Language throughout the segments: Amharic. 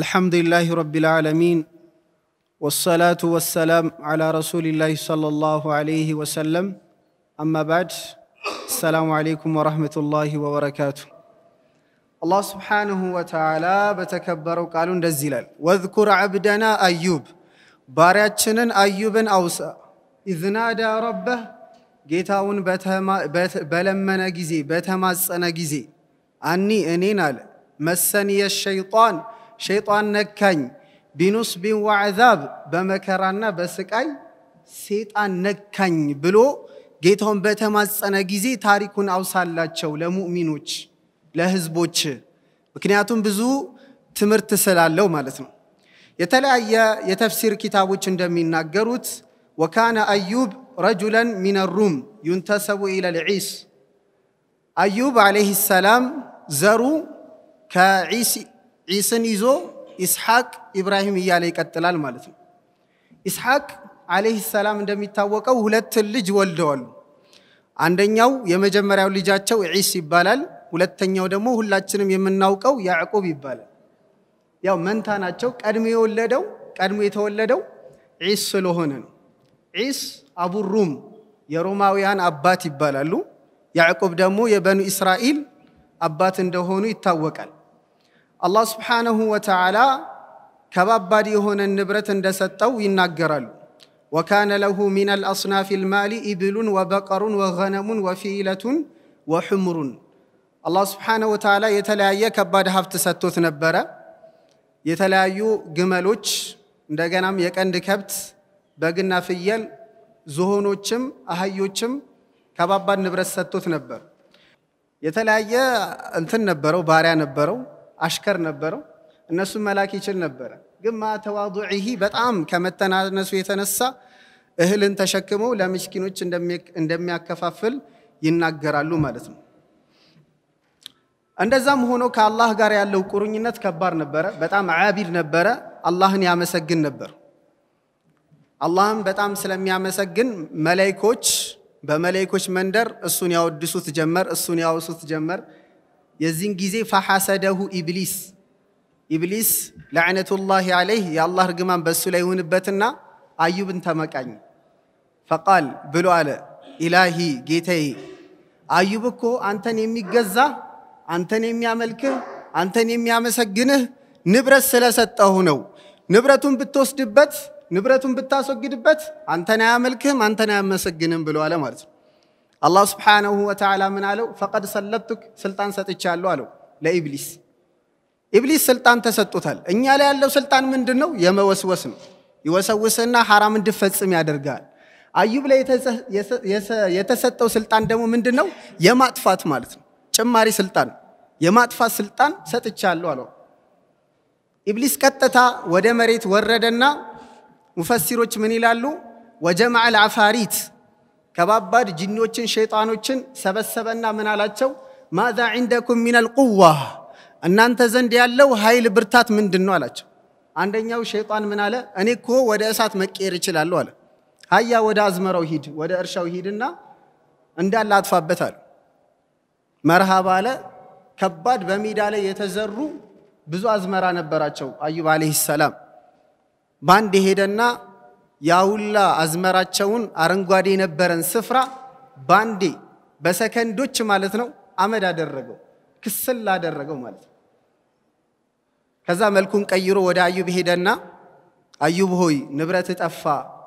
الحمد لله رب العالمين والصلاة والسلام على رسول الله صلى الله عليه وسلم أما بعد السلام عليكم ورحمة الله وبركاته الله سبحانه وتعالى بتكبر قالوا ندزلال واذكر عبدنا أيوب بارياتشنن أيوبن أوسى إذ نادى ربه جيتاون በለመነ ጊዜ በተማጸነ ጊዜ አኒ أني አለ مسني الشيطان ሸይጣን ነካኝ ቢኑስቢን ወዐዛብ በመከራና በስቃይ ሴጣን ነካኝ ብሎ ጌታውን በተማጸነ ጊዜ ታሪኩን አውሳላቸው ለሙእሚኖች ለህዝቦች ምክንያቱም ብዙ ትምህርት ስላለው ማለት ነው የተለያየ የተፍሲር ኪታቦች እንደሚናገሩት ወካነ አዩብ ረጁለን ሚን ሩም ዩንተሰቡ ኢለ ልዒስ አዩብ ዓለይህ ሰላም ዘሩ ከዒስ ዒስን ይዞ ኢስሐቅ ኢብራሂም እያለ ይቀጥላል ማለት ነው። ኢስሐቅ ዓለይህ ሰላም እንደሚታወቀው ሁለት ልጅ ወልደዋሉ። አንደኛው የመጀመሪያው ልጃቸው ዒስ ይባላል። ሁለተኛው ደግሞ ሁላችንም የምናውቀው ያዕቁብ ይባላል። ያው መንታ ናቸው። ቀድሞ የወለደው ቀድሞ የተወለደው ዒስ ስለሆነ ነው። ዒስ አቡ ሩም የሮማውያን አባት ይባላሉ። ያዕቁብ ደግሞ የበኑ እስራኤል አባት እንደሆኑ ይታወቃል። الله سبحانه وتعالى كباب يهون النبرة اندستو يناقرالو وكان له من الأصناف المال إبل وبقر وغنم وفيلة وحمر الله سبحانه وتعالى يتلاعي كباد هفت ستوث نبرة يتلاعي قملوش እንደገናም የቀንድ ከብት በግና ፍየል ዝሆኖችም አህዮችም ከባባድ نبرة ሰጥቶት ነበር። የተለያየ እንትን نبرو باريا نبرو አሽከር ነበረው። እነሱን መላክ ይችል ነበረ። ግን ማተዋዱዒሂ በጣም ከመተናነሱ የተነሳ እህልን ተሸክሞ ለምስኪኖች እንደሚያከፋፍል ይናገራሉ ማለት ነው። እንደዛም ሆኖ ከአላህ ጋር ያለው ቁርኝነት ከባድ ነበረ። በጣም አቢድ ነበረ። አላህን ያመሰግን ነበር። አላህም በጣም ስለሚያመሰግን መላይኮች በመላይኮች መንደር እሱን ያወድሱት ጀመር፣ እሱን ያወሱት ጀመር። የዚህን ጊዜ ፈሐሰደሁ ኢብሊስ ኢብሊስ ለዕነቱላሂ አለይህ የአላህ እርግማን በእሱ ላይ ይሁንበትና አዩብን ተመቃኝ ፈቃል ብሎ አለ ኢላሂ ጌታዬ አዩብ እኮ አንተን የሚገዛ አንተን የሚያመልክህ አንተን የሚያመሰግንህ ንብረት ስለሰጠሁ ነው። ንብረቱን ብትወስድበት፣ ንብረቱን ብታስወግድበት አንተን አያመልክህም፣ አንተን አያመሰግንም ብሎ አለ ማለት ነው። አላህ ስብሓነሁ ወተዓላ ምን አለው? ፈቀድ ሰለጥቱክ ስልጣን ሰጥቻለሁ አለው ለኢብሊስ። ኢብሊስ ስልጣን ተሰጥቶታል። እኛ ላይ ያለው ስልጣን ምንድን ነው? የመወስወስ ነው። ይወሰውስና ሐራም እንድፈጽም ያደርጋል። አዩብ ላይ የተሰጠው ስልጣን ደግሞ ምንድን ነው? የማጥፋት ማለት ነው። ጭማሪ ስልጣን፣ የማጥፋት ስልጣን ሰጥቻለሁ አለው። ኢብሊስ ቀጥታ ወደ መሬት ወረደና ሙፈሲሮች ምን ይላሉ? ወጀመዐል አፋሪት ከባባድ ጅኒዎችን ሸይጣኖችን ሰበሰበና ምን አላቸው? ማዛ ዒንደኩም ሚነል ቁዋ እናንተ ዘንድ ያለው ኃይል ብርታት ምንድን ነው አላቸው። አንደኛው ሸይጣን ምን አለ? እኔ እኮ ወደ እሳት መቀየር እችላለሁ አለ። ሀያ ወደ አዝመራው ሂድ፣ ወደ እርሻው ሂድና እንዳለ አጥፋበት አለ። መርሃባ አለ። ከባድ በሜዳ ላይ የተዘሩ ብዙ አዝመራ ነበራቸው። አዩብ ዓለይሂ ሰላም በአንድ ሄደና ያሁላ አዝመራቸውን አረንጓዴ የነበረን ስፍራ ባንዴ በሰከንዶች ማለት ነው አመድ አደረገው፣ ክስል አደረገው ማለት ነው። ከዛ መልኩን ቀይሮ ወደ አዩብ ሄደና አዩብ ሆይ ንብረት ጠፋ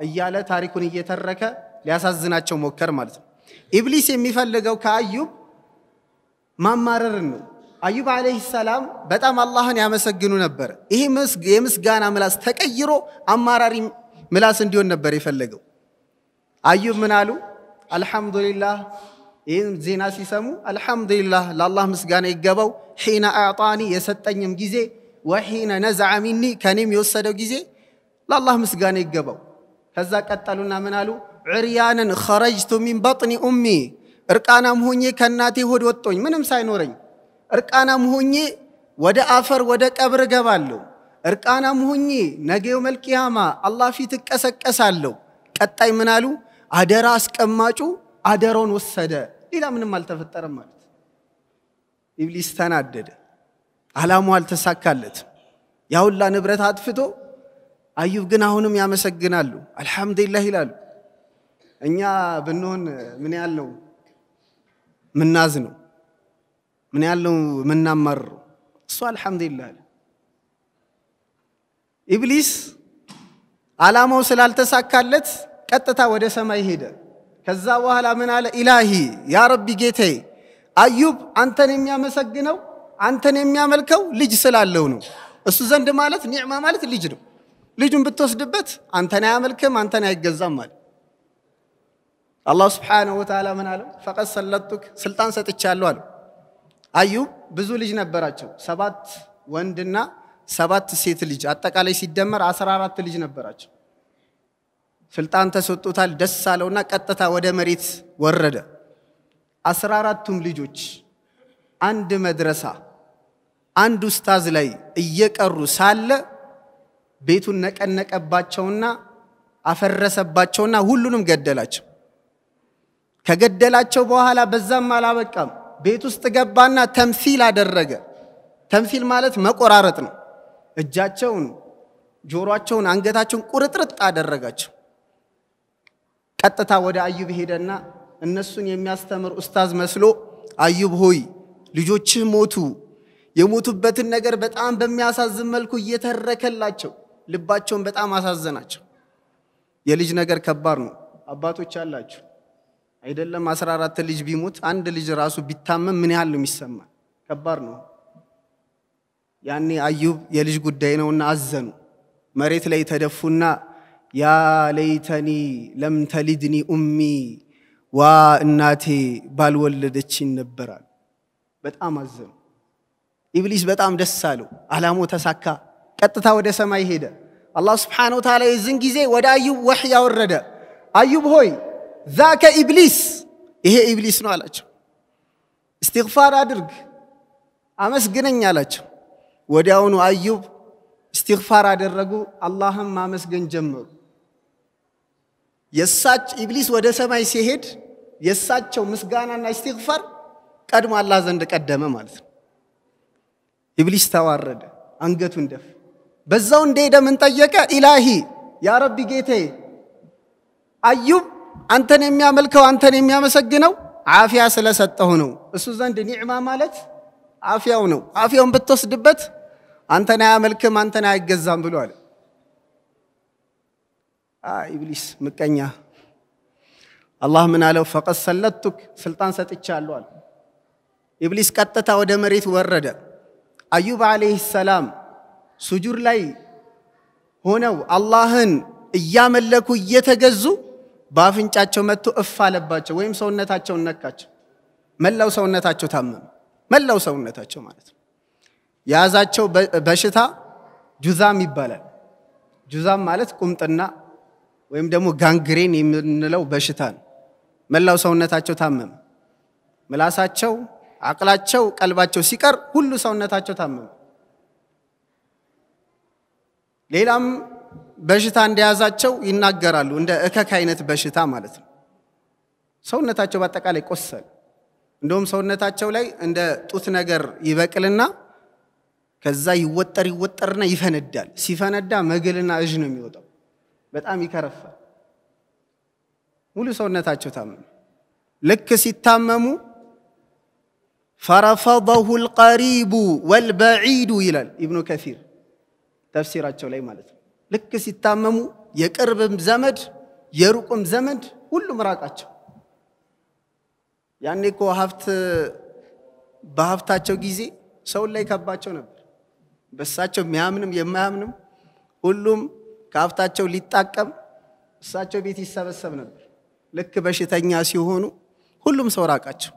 እያለ ታሪኩን እየተረከ ሊያሳዝናቸው ሞከር ማለት ነው። ኢብሊስ የሚፈልገው ከአዩብ ማማረርን ነው። አዩብ ዓለይሂ ሰላም በጣም አላህን ያመሰግኑ ነበር። ይህ የምስጋና ምላስ ተቀይሮ አማራሪ ምላስ እንዲሆን ነበር የፈለገው። አዩብ ምን አሉ? አልሐምዱሊላህ ይህን ዜና ሲሰሙ አልሐምዱሊላህ ለአላህ ምስጋና ይገባው፣ ሒነ አዕጣኒ የሰጠኝም ጊዜ ወሒነ ነዝዐ ሚኒ ከኔም የወሰደው ጊዜ ለአላህ ምስጋና ይገባው። ከዛ ቀጠሉና ምን አሉ? ዕርያንን ኸረጅቱ ሚን በጥኒ ኡሚ እርቃናም ሆኜ ከእናቴ ሆድ ወጦኝ ምንም ሳይኖረኝ እርቃናም ሆኜ ወደ አፈር ወደ ቀብር እገባለሁ። እርቃናም ሁኜ ነገው መልቅያማ አላህ ፊት እቀሰቀሳለሁ። ቀጣይ ምን አሉ? አደራ አስቀማጩ አደራውን ወሰደ። ሌላ ምንም አልተፈጠረም ማለት። ኢብሊስ ተናደደ። አላማው አልተሳካለትም። ያሁላ ንብረት አጥፍቶ አዩብ ግን አሁንም ያመሰግናሉ፣ አልሐምዱሊላህ ይላሉ። እኛ ብንሆን ምን ያለው ምናዝ ነው ምን ያህል ነው እሱ አልሐምዱሊላህ ኢብሊስ ዓላማው ስላልተሳካለት ቀጥታ ወደ ሰማይ ሄደ። ከዛ በኋላ ምን አለ? ኢላሂ ያ ረቢ ጌታዬ፣ አዩብ አንተን የሚያመሰግነው አንተን የሚያመልከው ልጅ ስላለው ነው። እሱ ዘንድ ማለት ኒዕማ ማለት ልጅ ነው። ልጁን ብትወስድበት አንተን አያመልክም፣ አንተን አይገዛም ማለት አላህ ስብሓነሁ ወተዓላ ምን አለው? ፈቀድ ሰለጥቱክ ስልጣን ሰጥቻለሁ አለው። አዩብ ብዙ ልጅ ነበራቸው፣ ሰባት ወንድና ሰባት ሴት ልጅ አጠቃላይ ሲደመር አስራ አራት ልጅ ነበራቸው። ስልጣን ተሰጥቶታል። ደስ አለውና ቀጥታ ወደ መሬት ወረደ። አስራ አራቱም ልጆች አንድ መድረሳ አንድ ኡስታዝ ላይ እየቀሩ ሳለ ቤቱን ነቀነቀባቸውና አፈረሰባቸውና ሁሉንም ገደላቸው። ከገደላቸው በኋላ በዛም አላበቃም። ቤት ውስጥ ገባና ተምሲል አደረገ። ተምሲል ማለት መቆራረጥ ነው። እጃቸውን፣ ጆሮቸውን፣ አንገታቸውን ቁርጥርጥ አደረጋቸው። ቀጥታ ወደ አዩብ ሄደና እነሱን የሚያስተምር ኡስታዝ መስሎ አዩብ ሆይ ልጆችህ ሞቱ። የሞቱበትን ነገር በጣም በሚያሳዝን መልኩ እየተረከላቸው ልባቸውን በጣም አሳዘናቸው። የልጅ ነገር ከባድ ነው። አባቶች አላችሁ አይደለም? አስራ አራት ልጅ ቢሞት አንድ ልጅ ራሱ ቢታመም ምን ያህል ነው የሚሰማ? ከባድ ነው። ያኔ አዩብ የልጅ ጉዳይ ነውና አዘኑ። መሬት ላይ ተደፉና ያ ለይተኒ ለም ተሊድኒ ኡሚ፣ ዋ እናቴ ባልወለደችን ነበራል። በጣም አዘኑ። ኢብሊስ በጣም ደስ አለው። አላማው ተሳካ። ቀጥታ ወደ ሰማይ ሄደ። አላ ስብሓነ ታላ የዝን ጊዜ ወደ አዩብ ወሕይ ያወረደ። አዩብ ሆይ ዛከ ኢብሊስ፣ ይሄ ኢብሊስ ነው አላቸው። እስትግፋር አድርግ አመስግነኝ አላቸው። ወዲያውኑ አዩብ እስትግፋር አደረጉ፣ አላህም ማመስገን ጀመሩ። የሳች ኢብሊስ ወደ ሰማይ ሲሄድ የእሳቸው ምስጋናና እስትግፋር ቀድሞ አላህ ዘንድ ቀደመ ማለት ነው። ኢብሊስ ተዋረደ፣ አንገቱን ደፍ በዛው እንደሄደ ምን ጠየቀ? ኢላሂ ያ ረቢ አዩብ አንተን የሚያመልከው አንተን የሚያመሰግነው አፊያ ስለሰጠሁ ነው። እሱ ዘንድ ኒዕማ ማለት አፊያው ነው። አፊያውን ብትወስድበት አንተን አያመልክም፣ አንተን አይገዛም ብሏል። ኢብሊስ ምቀኛ። አላህ ምን አለው? ፈቀድ ሰለቱክ ስልጣን ሰጥቻለሁ አለ። ኢብሊስ ቀጥታ ወደ መሬት ወረደ። አዩብ ዓለይህ ሰላም ሱጁድ ላይ ሆነው አላህን እያመለኩ እየተገዙ በአፍንጫቸው መጥቶ እፍ አለባቸው፣ ወይም ሰውነታቸውን ነካቸው። መላው ሰውነታቸው ታመመ። መላው ሰውነታቸው ማለት ነው። የያዛቸው በሽታ ጁዛም ይባላል። ጁዛም ማለት ቁምጥና ወይም ደግሞ ጋንግሬን የምንለው በሽታ ነው። መላው ሰውነታቸው ታመመ። ምላሳቸው፣ አቅላቸው፣ ቀልባቸው ሲቀር ሁሉ ሰውነታቸው ታመመ። ሌላም በሽታ እንደያዛቸው ይናገራሉ። እንደ እከክ አይነት በሽታ ማለት ነው። ሰውነታቸው በአጠቃላይ ቆሰል። እንደውም ሰውነታቸው ላይ እንደ ጡት ነገር ይበቅልና ከዛ ይወጠር ይወጠርና ይፈነዳል። ሲፈነዳ መግልና እዥ ነው የሚወጣው። በጣም ይከረፋል። ሙሉ ሰውነታቸው ታመመ ልክ ሲታመሙ ፈረፈضሁ القريب والبعيد ይላል ኢብኑ ከሲር ተፍሲራቸው ላይ ማለት ነው። ልክ ሲታመሙ የቅርብም ዘመድ የሩቁም ዘመድ ሁሉም ራቃቸው። ያኔ እኮ ሀብት በሀብታቸው ጊዜ ሰውን ላይ ከባቸው ነበር። በእሳቸው የሚያምንም የማያምንም ሁሉም ከሀብታቸው ሊጣቀም እሳቸው ቤት ይሰበሰብ ነበር። ልክ በሽተኛ ሲሆኑ ሁሉም ሰው ራቃቸው።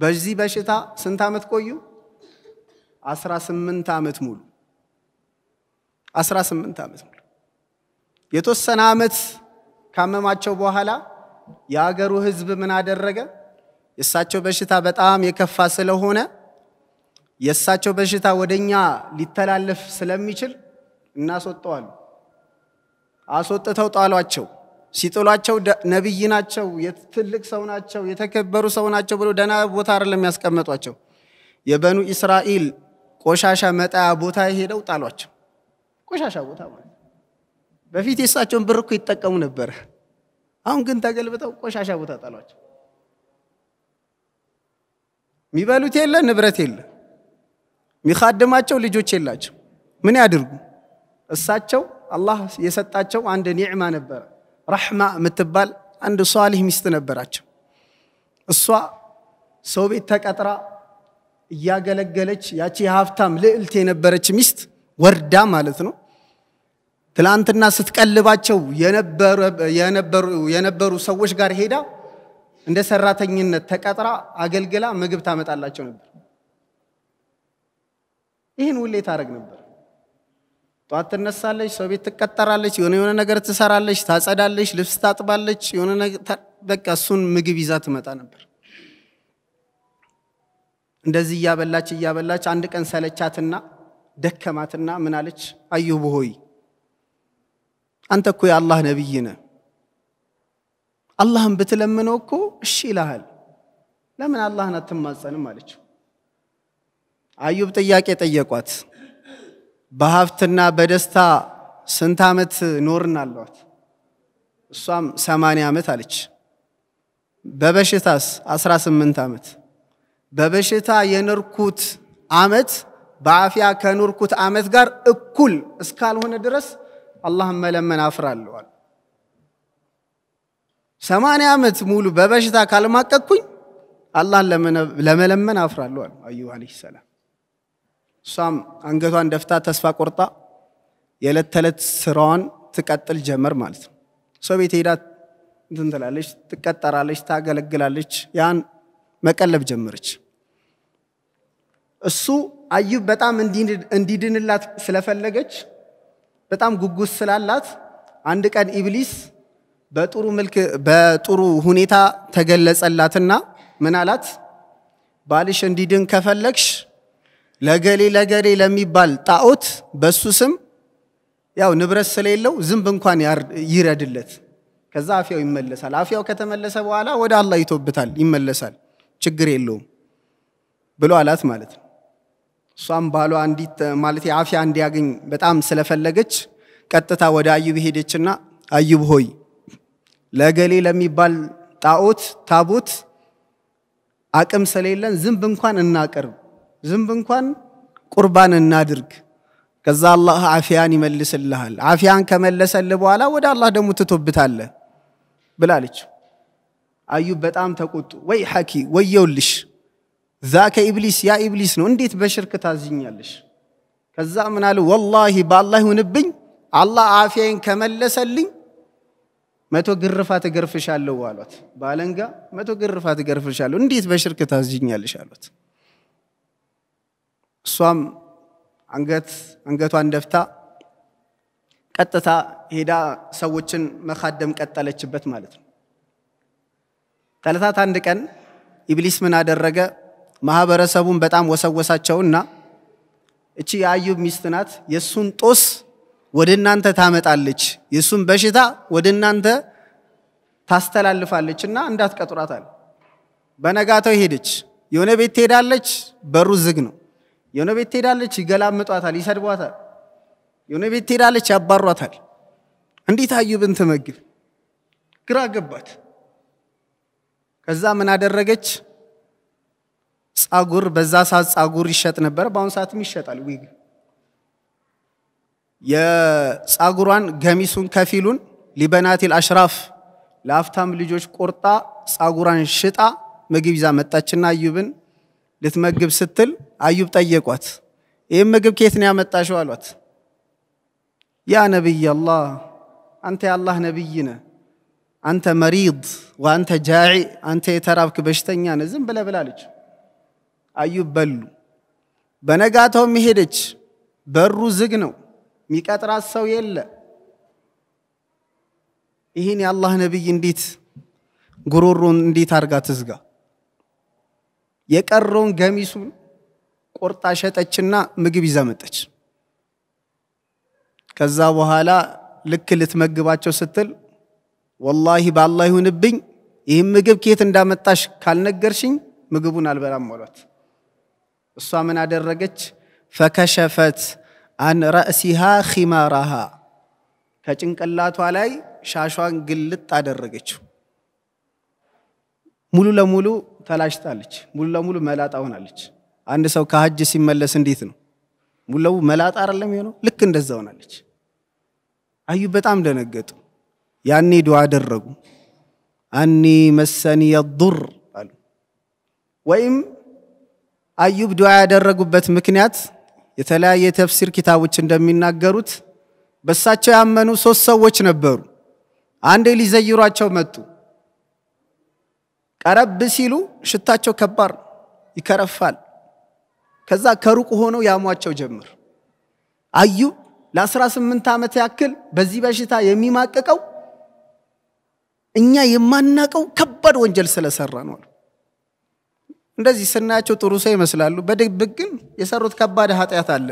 በዚህ በሽታ ስንት ዓመት ቆዩ? ስምንት ዓመት ሙሉ ስምንት ዓመት ሙሉ። የተወሰነ ዓመት ካመማቸው በኋላ የአገሩ ህዝብ ምን አደረገ? የእሳቸው በሽታ በጣም የከፋ ስለሆነ የእሳቸው በሽታ ወደኛ ሊተላለፍ ስለሚችል እናስወጠዋል። አስወጥተው ጣሏቸው። ሲጥሏቸው ነቢይ ናቸው፣ ትልቅ ሰው ናቸው፣ የተከበሩ ሰው ናቸው ብሎ ደና ቦታ አይደለም ያስቀመጧቸው። የበኑ እስራኤል ቆሻሻ መጣያ ቦታ ሄደው ጣሏቸው። ቆሻሻ ቦታ ማለት በፊት የእሳቸውን ብር እኮ ይጠቀሙ ነበረ። አሁን ግን ተገልብጠው ቆሻሻ ቦታ ጣሏቸው። የሚበሉት የለ፣ ንብረት የለም። ሚኻድማቸው ልጆች የላቸው። ምን ያድርጉ? እሳቸው አላህ የሰጣቸው አንድ ኒዕማ ነበረ። ረሕማ የምትባል አንድ ሷሊህ ሚስት ነበራቸው። እሷ ሰው ቤት ተቀጥራ እያገለገለች ያቺ የሀብታም ልዕልት የነበረች ሚስት ወርዳ ማለት ነው ትላንትና ስትቀልባቸው የነበሩ ሰዎች ጋር ሄዳ እንደ ሰራተኝነት ተቀጥራ አገልግላ ምግብ ታመጣላቸው ነበር። ይህን ውሌ ታደረግ ነበር። ጧት ትነሳለች፣ ሰው ቤት ትቀጠራለች፣ የሆነ የሆነ ነገር ትሰራለች፣ ታጸዳለች፣ ልብስ ታጥባለች፣ የሆነ በቃ እሱን ምግብ ይዛ ትመጣ ነበር። እንደዚህ እያበላች እያበላች አንድ ቀን ሰለቻትና ደከማትና ምን አለች? አዩብ ሆይ አንተ እኮ የአላህ ነቢይ ነህ። አላህን ብትለምነው እኮ እሺ ይልሃል። ለምን አላህን አትማጸንም አለችው። አዩብ ጥያቄ ጠየቋት። በሀብትና በደስታ ስንት ዓመት ኖርን አለዋት እሷም ሰማንያ ዓመት አለች። በበሽታስ 18 ዓመት። በበሽታ የኖርኩት ዓመት በአፊያ ከኖርኩት ዓመት ጋር እኩል እስካልሆነ ድረስ አላህን መለመን አፍራለዋል። ሰማንያ ዓመት ሙሉ በበሽታ ካልማቀቅኩኝ አላህን ለመለመን አፍራለዋል አዩብ ዓለይሂ ሰላም። እሷም አንገቷን ደፍታ ተስፋ ቆርጣ የዕለት ተዕለት ስራዋን ትቀጥል ጀመር ማለት ነው። ሰው ቤት ሄዳ እንትን ትላለች፣ ትቀጠራለች፣ ታገለግላለች። ያን መቀለብ ጀመረች። እሱ አዩብ በጣም እንዲድንላት ስለፈለገች በጣም ጉጉት ስላላት አንድ ቀን ኢብሊስ በጥሩ መልክ በጥሩ ሁኔታ ተገለጸላትና ምን አላት? ባልሽ እንዲድን ከፈለግሽ ለገሌ ለገሌ ለሚባል ጣዖት በሱ ስም ያው ንብረት ስለሌለው ዝንብ እንኳን ይረድለት። ከዛ አፍያው ይመለሳል። አፍያው ከተመለሰ በኋላ ወደ አላህ ይቶብታል፣ ይመለሳል፣ ችግር የለውም ብሎ አላት ማለት ነው። እሷም ባሏ አንዲት ማለት አፍያ እንዲያገኝ በጣም ስለፈለገች ቀጥታ ወደ አዩብ ሄደችና አዩብ ሆይ ለገሌ ለሚባል ጣዖት ታቦት አቅም ስለሌለን ዝንብ እንኳን እናቀርብ ዝንብ እንኳን ቁርባን እናድርግ። ከዛ አላህ አፊያን ይመልስልሃል። አፊያን ከመለሰል በኋላ ወደ አላህ ደግሞ ትቶብታለ ብላለች። አዩብ በጣም ተቆጡ። ወይ ሐኪ ወየውልሽ፣ ዛከ ኢብሊስ ያ ኢብሊስ ነው፣ እንዴት በሽርክ ታዝኛለሽ? ከዛ ምን አለ? ወላሂ በአላህ ይሁንብኝ፣ አላህ አፊያን ከመለሰልኝ መቶ ግርፋት እገርፍሻለሁ አሏት። ባለንጋ መቶ ግርፋት እገርፍሻለሁ፣ እንዴት በሽርክ ታዝኛለሽ አሏት። እሷም አንገት አንገቷን ደፍታ ቀጥታ ሄዳ ሰዎችን መካደም ቀጠለችበት ማለት ነው። ተለታት አንድ ቀን ኢብሊስ ምን አደረገ? ማህበረሰቡን በጣም ወሰወሳቸውና እቺ የአዩብ ሚስት ናት፣ የእሱን ጦስ ወደ እናንተ ታመጣለች፣ የእሱን በሽታ ወደ እናንተ ታስተላልፋለች እና አለ በነጋተው ሄደች። የሆነ ቤት ትሄዳለች፣ በሩ ዝግ ነው። የሆነ ቤት ትሄዳለች፣ ይገላምጧታል፣ ይሰድቧታል። የሆነ ቤት ትሄዳለች፣ ያባሯታል። እንዴት አዩብን ትመግብ? ግራ ገባት። ከዛ ምን አደረገች? ጸጉር በዛ ሰዓት ጸጉር ይሸጥ ነበር፣ በአሁኑ ሰዓትም ይሸጣል ዊግ። የጸጉሯን ገሚሱን ከፊሉን ሊበናቲል አሽራፍ ለአፍታም ልጆች ቆርጣ ጸጉሯን ሽጣ ምግብ ይዛ መጣችና አዩብን ልትመግብ ስትል አዩብ ጠየቋት። ይህም ምግብ ኬትን ነው ያመጣሽው አሏት። ያ ነቢይ አላህ አንተ የአላህ ነቢይ ነ አንተ መሪድ ወአንተ ጃዒ፣ አንተ የተራብክ በሽተኛ ነ ዝም ብለ ብላለች። አዩብ በሉ። በነጋተው ሄደች። በሩ ዝግ ነው፣ ሚቀጥራት ሰው የለ። ይህን የአላህ ነቢይ እንዴት ጉሮሮን እንዴት አርጋ ትዝጋ? የቀረውን ገሚሱን ቆርጣ ሸጠችና ምግብ ይዘመጠች ከዛ በኋላ ልክ ልትመግባቸው ስትል ወላሂ በአላህ ይሁንብኝ ይህም ምግብ ከየት እንዳመጣሽ ካልነገርሽኝ ምግቡን አልበላም አሏት። እሷ ምን አደረገች? ፈከሸፈት አን ረእሲሃ ኺማራሃ ከጭንቅላቷ ላይ ሻሿን ግልጥ አደረገችው ሙሉ ለሙሉ ተላሽታለች፣ ሙሉ ለሙሉ መላጣ ሆናለች። አንድ ሰው ከሀጅ ሲመለስ እንዴት ነው? ሙሉ ለሙሉ መላጣ አይደለም የሆነው? ልክ እንደዛ ሆናለች። አዩ በጣም ደነገጡ። ያኔ ዱዓ አደረጉ። አኒ መሰኒ የዱር አሉ። ወይም አዩብ ዱዓ ያደረጉበት ምክንያት የተለያየ የተፍሲር ኪታቦች እንደሚናገሩት በሳቸው ያመኑ ሶስት ሰዎች ነበሩ። አንዴ ሊዘይሯቸው መጡ። ቀረብ ሲሉ ሽታቸው ከባድ ይከረፋል። ከዛ ከሩቅ ሆነው ያሟቸው ጀምር። አዩ ለ18 ዓመት ያክል በዚህ በሽታ የሚማቀቀው እኛ የማናቀው ከባድ ወንጀል ስለሰራ ነው። እንደዚህ ስናያቸው ጥሩ ሰው ይመስላሉ። በድብቅ ግን የሰሩት ከባድ ኃጢአት አለ።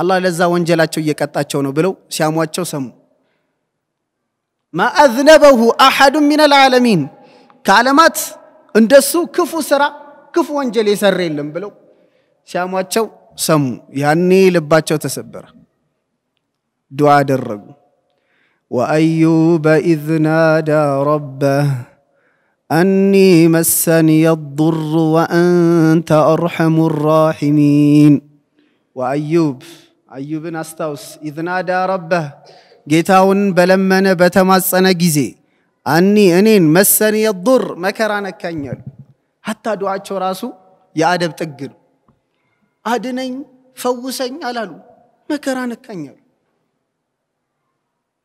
አላህ ለዛ ወንጀላቸው እየቀጣቸው ነው ብለው ሲያሟቸው ሰሙ። ማ አዝነበሁ አሐዱ ሚነል ዓለሚን ከዓለማት እንደሱ ክፉ ስራ ክፉ ወንጀል የሰራ የለም ብለው ሲያሟቸው ሰሙ ያኔ ልባቸው ተሰበረ ዱዓ አደረጉ وأيوب إذ نادى ربه أني مسني الضر وأنت أرحم الراحمين وأيوب أيوب ناستاوس إذ نادى ربه جيتاون بلمن بتمسنا جزي አኒ እኔን መሰኒ የዱር መከራ ነካኛል። ሀታ ዱዓቸው ራሱ የአደብ ጥግ ነው። አድነኝ ፈውሰኝ አላሉ፣ መከራ ነካኛል።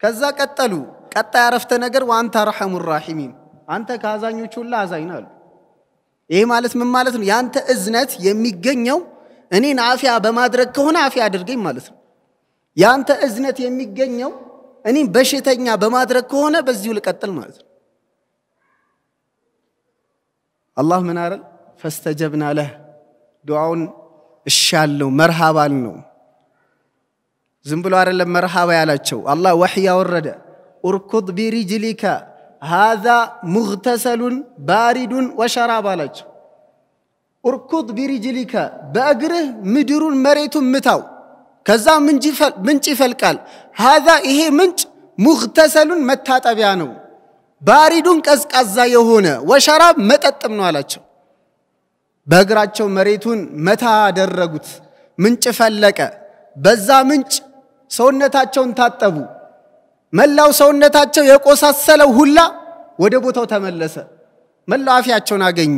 ከዛ ቀጠሉ። ቀጣ ያረፍተ ነገር ዋንተ አርሐሙ ራሒሚን፣ አንተ ከአዛኞች ሁላ አዛኝ አሉ። ይሄ ማለት ምን ማለት ነው? የአንተ እዝነት የሚገኘው እኔን አፊያ በማድረግ ከሆነ አፊያ አድርገኝ ማለት ነው። የአንተ እዝነት የሚገኘው እኔም በሽተኛ በማድረግ ከሆነ በዚሁ ልቀጥል ማለት ነው አላህ ምን አረል ፈስተጀብና ለህ ዱዓውን እሻለው መርሃባል ነው ዝም ብሎ አይደለም መርሃባ ያላቸው አላህ ወሕይ ያወረደ ኡርኩድ ቢሪጅሊካ ሃዛ ሙግተሰሉን ባሪዱን ወሸራብ አላቸው ኡርኩድ ቢሪጅሊካ በእግርህ ምድሩን መሬቱን ምታው ከዛ ምንጭ ይፈልቃል። ሀዛ ይሄ ምንጭ ሙግተሰሉን መታጠቢያ ነው፣ ባሪዱን ቀዝቃዛ የሆነ ወሸራብ መጠጥም ነው አላቸው። በእግራቸው መሬቱን መታ አደረጉት። ምንጭ ፈለቀ። በዛ ምንጭ ሰውነታቸውን ታጠቡ። መላው ሰውነታቸው የቆሳሰለው ሁላ ወደ ቦታው ተመለሰ። መላው አፊያቸውን አገኙ።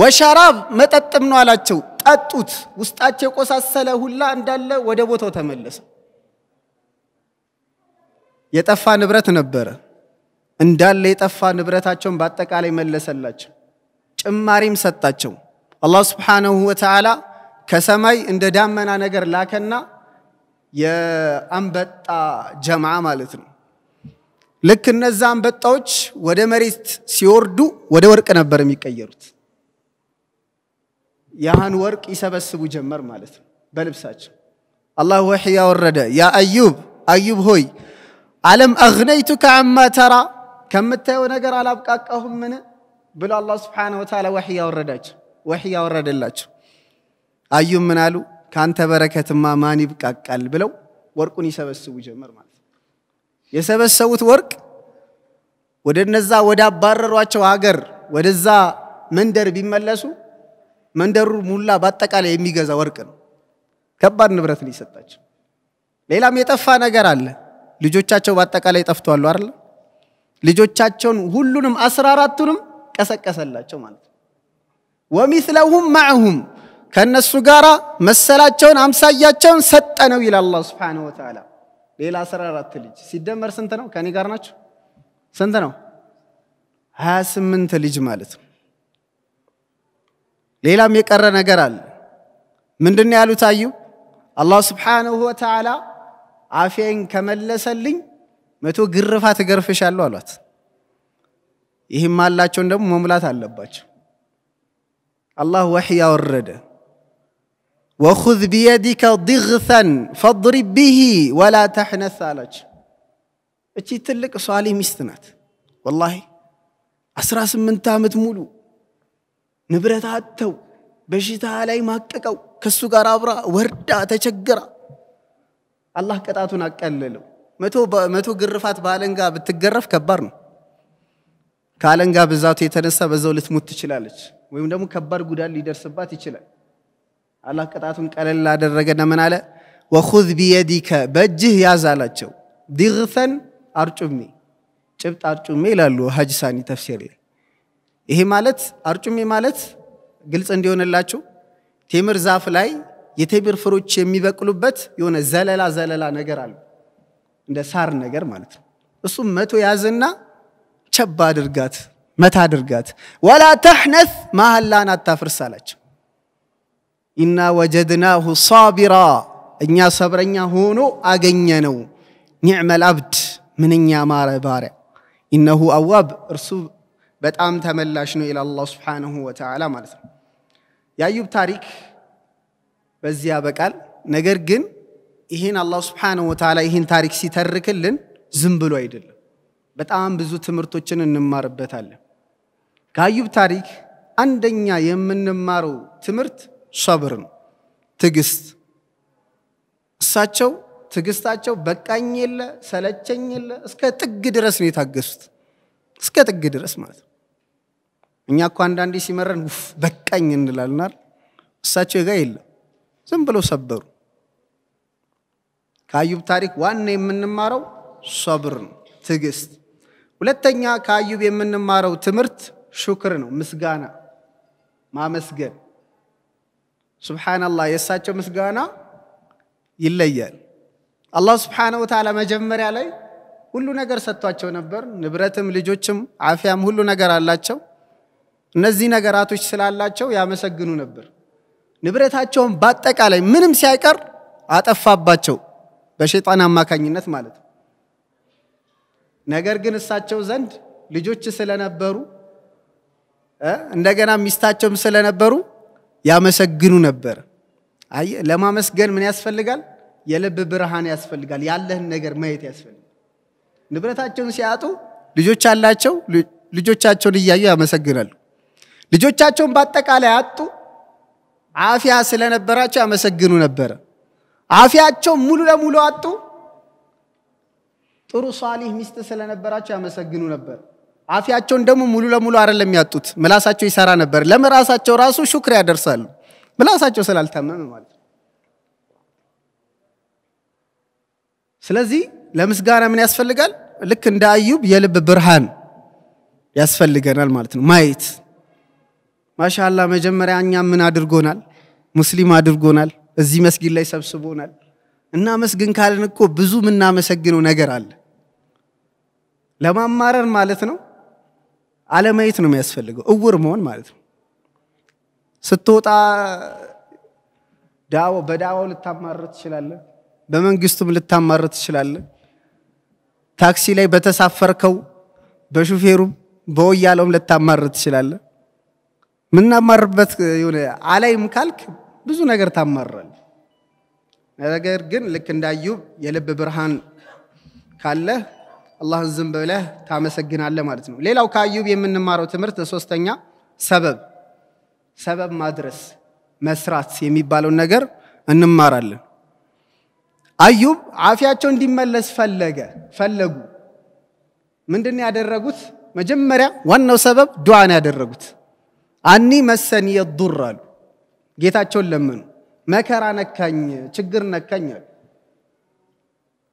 ወሸራብ መጠጥም ነው አላቸው። ጠጡት። ውስጣቸው የቆሳሰለ ሁላ እንዳለ ወደ ቦታው ተመለሰ። የጠፋ ንብረት ነበረ እንዳለ የጠፋ ንብረታቸውን በአጠቃላይ መለሰላቸው፣ ጭማሪም ሰጣቸው። አላህ ስብሓነሁ ወተዓላ ከሰማይ እንደ ዳመና ነገር ላከና የአንበጣ ጀምዓ ማለት ነው። ልክ እነዛ አንበጣዎች ወደ መሬት ሲወርዱ ወደ ወርቅ ነበር የሚቀየሩት። ያህን ወርቅ ይሰበስቡ ጀመር ማለት ነው በልብሳቸው። አላህ ወሕይ ያወረደ ያ አዩብ አዩብ ሆይ አለም አግነይቱከ አማ ተራ ከምታየው ነገር ምን ብሎ አላ ስብሓን ወተላ ወሕይ ያወረዳቸው ወሕይ ያወረደላቸው። አዩብ ምን አሉ? ከአንተ በረከትማ ማን ይብቃቃል ብለው ወርቁን ይሰበስቡ ጀመር ማለት ነው። የሰበሰቡት ወርቅ ወደ እነዛ ወዳባረሯቸው ሀገር ወደዛ መንደር ቢመለሱ መንደሩ ሙላ በአጠቃላይ የሚገዛ ወርቅ ነው። ከባድ ንብረት ነው የሰጣቸው። ሌላም የጠፋ ነገር አለ። ልጆቻቸው በአጠቃላይ ጠፍቷሉ አለ? ልጆቻቸውን ሁሉንም አስራ አራቱንም ቀሰቀሰላቸው ማለት ነው። ወሚስለሁም ማዕሁም ከእነሱ ጋር መሰላቸውን አምሳያቸውን ሰጠ ነው ይል አላ ስብን ወተላ ሌላ አስራ አራት ልጅ ሲደመር ስንት ነው? ከኔ ጋር ናቸው? ስንት ነው? ሀያ ስምንት ልጅ ማለት ነው። ሌላም የቀረ ነገር አለ። ምንድን ያሉት አዩ አላህ ስብሓንሁ ወተዓላ አፌን ከመለሰልኝ መቶ ግርፋት እገርፍሻለሁ አሏት። ይህም አላቸውን ደግሞ መሙላት አለባቸው። አላህ ወሕይ አወረደ። ወኹዝ ቢየዲከ ዲግተን ፈድሪብ ቢሂ ወላ ተሕነስ አላች እቺ ትልቅ ሷሊ ሚስት ናት። ወላሂ 18 ዓመት ሙሉ ንብረት አጥተው በሽታ ላይ ማቀቀው ከሱ ጋር አብራ ወርዳ ተቸግራ አላህ ቅጣቱን አቀለለው። መቶ ግርፋት በአለንጋ ብትገረፍ ከባድ ነው። ከአለንጋ ብዛቱ የተነሳ በዛው ልትሞት ትችላለች፣ ወይም ደግሞ ከባድ ጉዳት ሊደርስባት ይችላል። አላህ ቅጣቱን ቀለል አደረገና ምን አለ? ወኹዝ ቢየዲከ በእጅህ ያዝ አላቸው። ዲግፈን አርጩሜ ጭብጥ አርጩሜ ይላሉ ሀጅሳኒ ተፍሲር ላይ ይሄ ማለት አርጩሜ ማለት ግልጽ እንዲሆንላችሁ ቴምር ዛፍ ላይ የቴምር ፍሮች የሚበቅሉበት የሆነ ዘለላ ዘለላ ነገር አለ፣ እንደ ሳር ነገር ማለት ነው። እሱም መቶ ያዝና ቸባ አድርጋት መታ አድርጋት። ወላ ተሕነስ ማህላን አታፍርስ አላቸው። ኢና ወጀድናሁ ሳቢራ እኛ ሰብረኛ ሆኖ አገኘ ነው። ኒዕመል አብድ ምንኛ ማረ ባሪያ። ኢነሁ አዋብ እርሱ በጣም ተመላሽ ነው ይላል አላ ሱብሓነሁ ወተዓላ ማለት ነው። የአዩብ ታሪክ በዚህ ያበቃል። ነገር ግን ይህን አላህ ሱብሓነሁ ወተዓላ ይህን ታሪክ ሲተርክልን ዝም ብሎ አይደለም። በጣም ብዙ ትምህርቶችን እንማርበታለን። ከአዩብ ታሪክ አንደኛ የምንማረው ትምህርት ሰብር ነው፣ ትዕግስት። እሳቸው ትዕግስታቸው በቃኝ የለ ሰለቸኝ የለ እስከ ጥግ ድረስ ነው የታገሱት፣ እስከ ጥግ ድረስ ማለት ነው። እኛ እኮ አንዳንዴ ሲመረን ውፍ በቃኝ እንላልናል። እሳቸው ጋር የለም፣ ዝም ብለው ሰበሩ። ከአዩብ ታሪክ ዋና የምንማረው ሶብር ነው፣ ትዕግስት። ሁለተኛ ከአዩብ የምንማረው ትምህርት ሹክር ነው፣ ምስጋና፣ ማመስገን። ሱብሓነላህ የእሳቸው ምስጋና ይለያል። አላህ ስብሓነሁ ወተዓላ መጀመሪያ ላይ ሁሉ ነገር ሰጥቷቸው ነበር። ንብረትም፣ ልጆችም፣ አፍያም ሁሉ ነገር አላቸው። እነዚህ ነገራቶች ስላላቸው ያመሰግኑ ነበር። ንብረታቸውን በአጠቃላይ ምንም ሲያይቀር አጠፋባቸው፣ በሸይጣን አማካኝነት ማለት ነው። ነገር ግን እሳቸው ዘንድ ልጆች ስለነበሩ እንደገና ሚስታቸውም ስለነበሩ ያመሰግኑ ነበር። አይ ለማመስገን ምን ያስፈልጋል? የልብ ብርሃን ያስፈልጋል። ያለህን ነገር ማየት ያስፈልጋል። ንብረታቸውን ሲያጡ ልጆች አላቸው። ልጆቻቸውን እያዩ ያመሰግናሉ። ልጆቻቸውን በአጠቃላይ አጡ። አፊያ ስለነበራቸው ያመሰግኑ ነበረ። አፊያቸው ሙሉ ለሙሉ አጡ። ጥሩ ሷሊህ ሚስት ስለነበራቸው ያመሰግኑ ነበር። አፊያቸውን ደግሞ ሙሉ ለሙሉ አይደለም ያጡት፣ ምላሳቸው ይሰራ ነበር። ለምራሳቸው ራሱ ሹክር ያደርሳሉ፣ ምላሳቸው ስላልታመመ ማለት ስለዚህ ለምስጋና ምን ያስፈልጋል? ልክ እንደ አዩብ የልብ ብርሃን ያስፈልገናል ማለት ነው ማየት ማሻላ መጀመሪያ እኛ ምን አድርጎናል? ሙስሊም አድርጎናል። እዚህ መስጊድ ላይ ሰብስቦናል። እና መስግን ካለን እኮ ብዙ የምናመሰግነው ነገር አለ። ለማማረር ማለት ነው አለማየት ነው የሚያስፈልገው፣ እውር መሆን ማለት ነው። ስትወጣ ዳዋ በዳዋው ልታማረ ትችላለ በመንግስቱም ልታማረ ትችላለ ታክሲ ላይ በተሳፈርከው በሹፌሩም በወያለውም ልታማረ ትችላለህ። የምናማርበት የሆነ አላይም ካልክ ብዙ ነገር ታማራል። ነገር ግን ልክ እንዳዩ የልብ ብርሃን ካለህ አላህን ዝም ብለህ ታመሰግናለህ ማለት ነው። ሌላው ከአዩብ የምንማረው ትምህርት ሶስተኛ ሰበብ ሰበብ ማድረስ መስራት የሚባለውን ነገር እንማራለን። አዩብ አፊያቸው እንዲመለስ ፈለገ ፈለጉ። ምንድን ያደረጉት? መጀመሪያ ዋናው ሰበብ ዱዓን ያደረጉት አኒ መሰኒ የዱር አሉ። ጌታቸውን ለመኑ። መከራ ነካኝ፣ ችግር ነካኝ አሉ።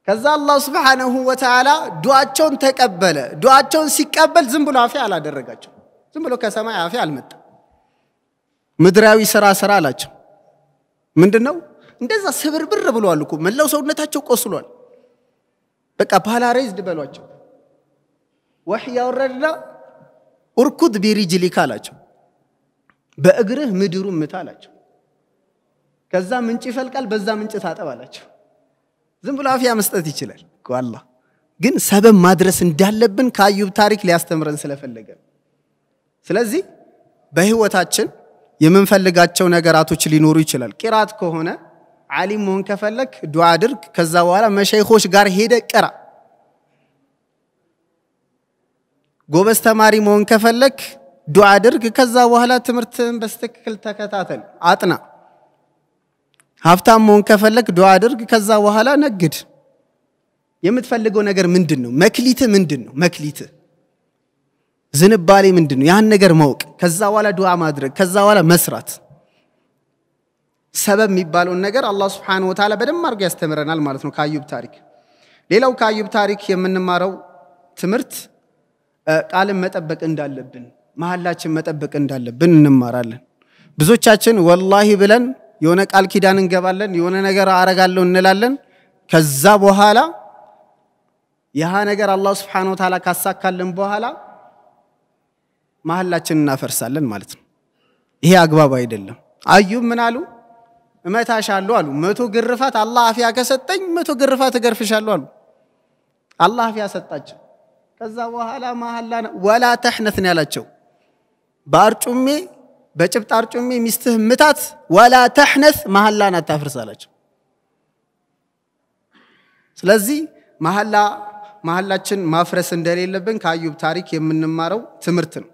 ከዛ አላህ ስብሓነሁ ወተዓላ ዱዓቸውን ተቀበለ። ዱዓቸውን ሲቀበል ዝም ብሎ አፌ አላደረጋቸው። ዝም ብሎ ከሰማይ አፌ አልመጣም። ምድራዊ ስራ ስራ አላቸው። ምንድን ነው እንደዛ ስብርብር ብለዋል እኮ መላው ሰውነታቸው ቆስሏል። በቃ ፓላራይዝድ በሏቸው። ወህይ ያወረድና ኡርኩድ ቢሪጅሊካ አላቸው። በእግርህ ምድሩ ምታ አላቸው። ከዛ ምንጭ ይፈልቃል፣ በዛ ምንጭ ታጠብ አላቸው። ዝም ብሎ አፍያ መስጠት ይችላል አላህ ግን ሰበብ ማድረስ እንዳለብን ከአዩብ ታሪክ ሊያስተምረን ስለፈለገ ስለዚህ በህይወታችን የምንፈልጋቸው ነገራቶች ሊኖሩ ይችላል። ቂራት ከሆነ ዓሊም መሆን ከፈለግ ዱዓ አድርግ። ከዛ በኋላ መሸይኾች ጋር ሄደ ቅራ። ጎበዝ ተማሪ መሆን ከፈለግ ዱዓ አድርግ። ከዛ በኋላ ትምህርትን በስትክክል ተከታተል፣ አጥና። ሀብታም መሆን ከፈለግ ዱዓ አድርግ። ከዛ በኋላ ነግድ። የምትፈልገው ነገር ምንድን ነው? መክሊትህ ምንድን ነው? ዝንባሌ ምንድን ነው? ያን ነገር ማወቅ፣ ከዛ በኋላ ዱዓ ማድረግ፣ ከዛ በኋላ መስራት። ሰበብ የሚባለውን ነገር አላህ ስብሓነሁ ወተዓላ በደንብ አድርጎ ያስተምረናል ማለት ነው ከአዩብ ታሪክ። ሌላው ከአዩብ ታሪክ የምንማረው ትምህርት ቃልን መጠበቅ እንዳለብን መሀላችን መጠበቅ እንዳለብን እንማራለን። ብዙቻችን ወላሂ ብለን የሆነ ቃል ኪዳን እንገባለን፣ የሆነ ነገር አረጋለሁ እንላለን። ከዛ በኋላ ያሃ ነገር አላህ ስብሓነ ወተዓላ ካሳካልን በኋላ መሀላችን እናፈርሳለን ማለት ነው። ይሄ አግባብ አይደለም። አዩም ምን አሉ? እመታሻለሁ አሉ። መቶ ግርፋት አላህ አፊያ ከሰጠኝ መቶ ግርፋት እገርፍሻለሁ አሉ። አላህ አፊያ ሰጣቸው። ከዛ በኋላ መሀላ ወላ ተሕነትን ያላቸው በአርጩሜ በጭብጥ አርጩሜ ሚስትህ ምታት፣ ወላ ተሕነስ መሐላን አታፍርስ አላቸው። ስለዚህ መሐላ መሐላችን ማፍረስ እንደሌለብን ከአዩብ ታሪክ የምንማረው ትምህርት ነው።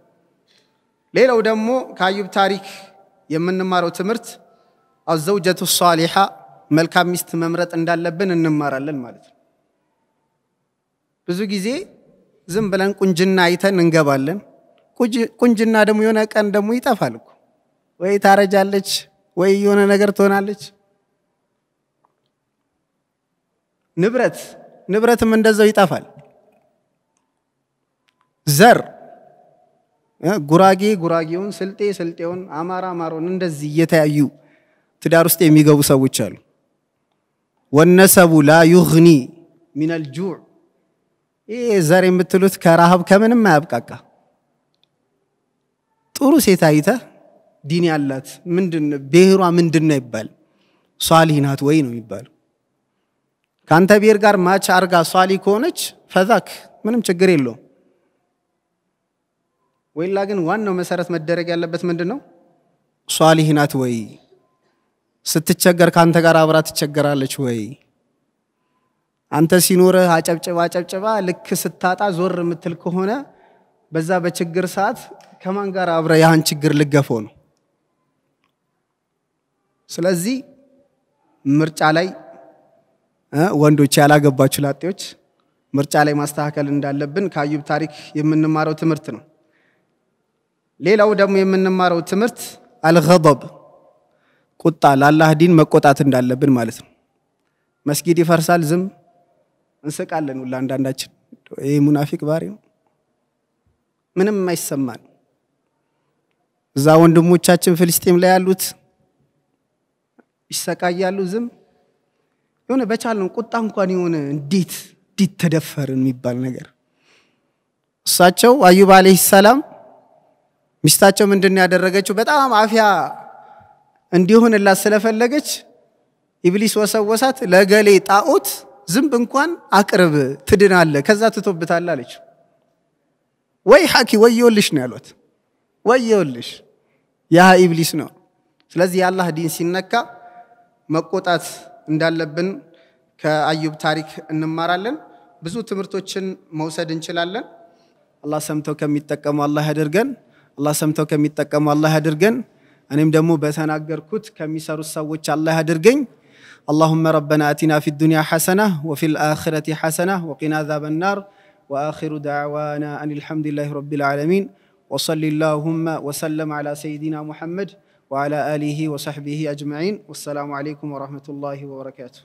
ሌላው ደግሞ ከአዩብ ታሪክ የምንማረው ትምህርት አዘውጀቱ ሷሊሓ መልካም ሚስት መምረጥ እንዳለብን እንማራለን ማለት ነው። ብዙ ጊዜ ዝም ብለን ቁንጅና አይተን እንገባለን። ቁንጅና ደግሞ የሆነ ቀን ደግሞ ይጠፋል እኮ ወይ ታረጃለች፣ ወይ የሆነ ነገር ትሆናለች። ንብረት ንብረትም እንደዛው ይጠፋል። ዘር ጉራጌ ጉራጌውን፣ ስልጤ ስልጤውን፣ አማራ አማሮን እንደዚህ እየተያዩ ትዳር ውስጥ የሚገቡ ሰዎች አሉ። ወነሰቡ ላ ዩኒ ሚነል ጁዕ ይህ ዘር የምትሉት ከረሃብ ከምንም አያብቃቃ። ጥሩ ሴት አይተ ዲን ያላት ምንድን ብሔሯ ምንድን ነው ይባል ሷሊህ ናት ወይ ነው የሚባለው። ከአንተ ብሔር ጋር ማች አርጋ ሷሊ ከሆነች ፈዛክ ምንም ችግር የለውም። ወይላ ግን ዋናው መሰረት መደረግ ያለበት ምንድን ነው? ሷሊህ ናት ወይ? ስትቸገር ከአንተ ጋር አብራ ትቸገራለች ወይ? አንተ ሲኖርህ አጨብጭባ አጨብጭባ ልክ ስታጣ ዞር የምትል ከሆነ በዛ በችግር ሰዓት ከማን ጋር አብረ ያህን ችግር ልገፈው ነው? ስለዚህ ምርጫ ላይ ወንዶች ያላገባችሁ ላጤዎች ምርጫ ላይ ማስተካከል እንዳለብን ከአዩብ ታሪክ የምንማረው ትምህርት ነው። ሌላው ደግሞ የምንማረው ትምህርት አልገضብ ቁጣ፣ ለአላህ ዲን መቆጣት እንዳለብን ማለት ነው። መስጊድ ይፈርሳል፣ ዝም እንስቃለን ሁላ አንዳንዳችን። ይህ ሙናፊቅ ባሪ ምንም አይሰማን እዛ ወንድሞቻችን ፍልስጤም ላይ ያሉት ይሰቃያሉ። ዝም የሆነ በቻልን ቁጣ እንኳን የሆነ እንዴት እንዴት ተደፈርን የሚባል ነገር እሳቸው አዩብ አለይሂ ሰላም ሚስታቸው ምንድን ያደረገችው በጣም አፊያ እንዲሆንላት ስለፈለገች ኢብሊስ ወሰወሳት። ለገሌ ጣዖት ዝንብ እንኳን አቅርብ ትድናለ፣ ከዛ ትቶብታል አለች። ወይ ሐኪ ወዮልሽ ነው ያሏት። ወየውልሽ ያ ኢብሊስ ነው። ስለዚህ የአላህ ዲን ሲነካ መቆጣት እንዳለብን ከአዩብ ታሪክ እንማራለን። ብዙ ትምህርቶችን መውሰድ እንችላለን። አላህ ሰምተው ከሚጠቀሙ አላህ ያድርገን። አላህ ሰምተው ከሚጠቀሙ አላህ ያድርገን። እኔም ደግሞ በተናገርኩት ከሚሰሩት ሰዎች አላህ ያድርገኝ። اللهم ربنا آتنا في الدنيا حسنة وفي الآخرة حسنة وقنا عذاب النار وآخر دعوانا أن الحمد لله رب العالمين وصل اللهم وسلم على سيدنا محمد وعلى آله وصحبه أجمعين والسلام عليكم ورحمة الله وبركاته